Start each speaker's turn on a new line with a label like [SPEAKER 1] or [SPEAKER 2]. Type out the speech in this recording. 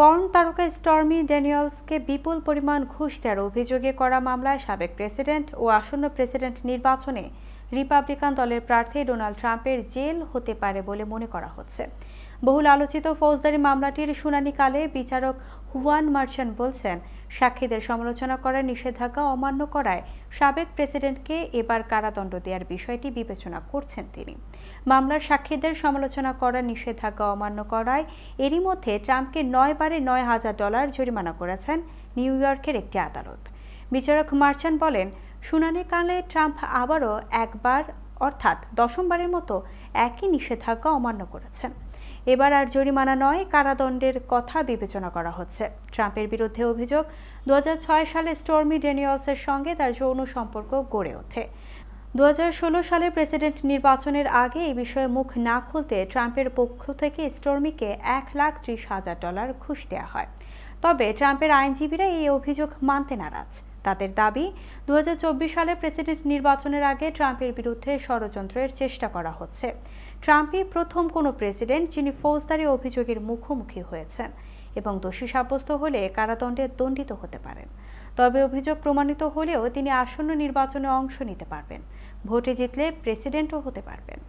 [SPEAKER 1] porn তারকা stormy ড্যানিয়েলসকে বিপুল পরিমাণ ঘুষ দেওয়ার অভিযোগে করা মামলায় সাবেক প্রেসিডেন্ট ও আসন্ন প্রেসিডেন্ট নির্বাচনে রিপাবলিকান দলের প্রার্থী ডোনাল্ড ট্রাম্পের জেল হতে পারে বলে মনে করা হচ্ছে বহুল আলোচিত ফৌজদারি মামলাটির শুনানিকালে বিচারক হুয়ান মার্চান বলছেন সাক্ষীদের সমালোচনা করার নিষেধাজ্ঞা অমান্য করায় সাবেক প্রেসিডেন্টকে এবার কারাদণ্ড দেওয়ার বিষয়টি বিবেচনা করছেন তিনি মামলার সাক্ষীদের সমালোচনা করার নিষেধাজ্ঞা অমান্য করায় এরই মধ্যে ট্রাম্পকে নয় বারে নয় হাজার ডলার জরিমানা করেছেন নিউ ইয়র্কের একটি আদালত বিচারক মার্চান বলেন শুনানিকালে ট্রাম্প আবারও একবার অর্থাৎ দশমবারের মতো একই নিষেধাজ্ঞা অমান্য করেছেন এবার আর জরিমানা নয় কারাদণ্ডের কথা বিবেচনা করা হচ্ছে ট্রাম্পের বিরুদ্ধে অভিযোগ দু সালে স্টর্মি ড্যানিয়েলসের সঙ্গে তার যৌন সম্পর্ক গড়ে ওঠে দু সালে প্রেসিডেন্ট নির্বাচনের আগে এই বিষয়ে মুখ না খুলতে ট্রাম্পের পক্ষ থেকে স্টর্মিকে এক লাখ ত্রিশ হাজার ডলার ঘুষ দেওয়া হয় তবে ট্রাম্পের আইনজীবীরা এই অভিযোগ মানতে নারাজ তাদের দাবি দু সালে প্রেসিডেন্ট নির্বাচনের আগে ট্রাম্পের বিরুদ্ধে ষড়যন্ত্রের চেষ্টা করা হচ্ছে ট্রাম্পই প্রথম কোনো প্রেসিডেন্ট যিনি ফৌজদারি অভিযোগের মুখোমুখি হয়েছেন এবং দোষী সাব্যস্ত হলে কারাদণ্ডে দণ্ডিত হতে পারেন তবে অভিযোগ প্রমাণিত হলেও তিনি আসন্ন নির্বাচনে অংশ নিতে পারবেন ভোটে জিতলে প্রেসিডেন্টও হতে পারবেন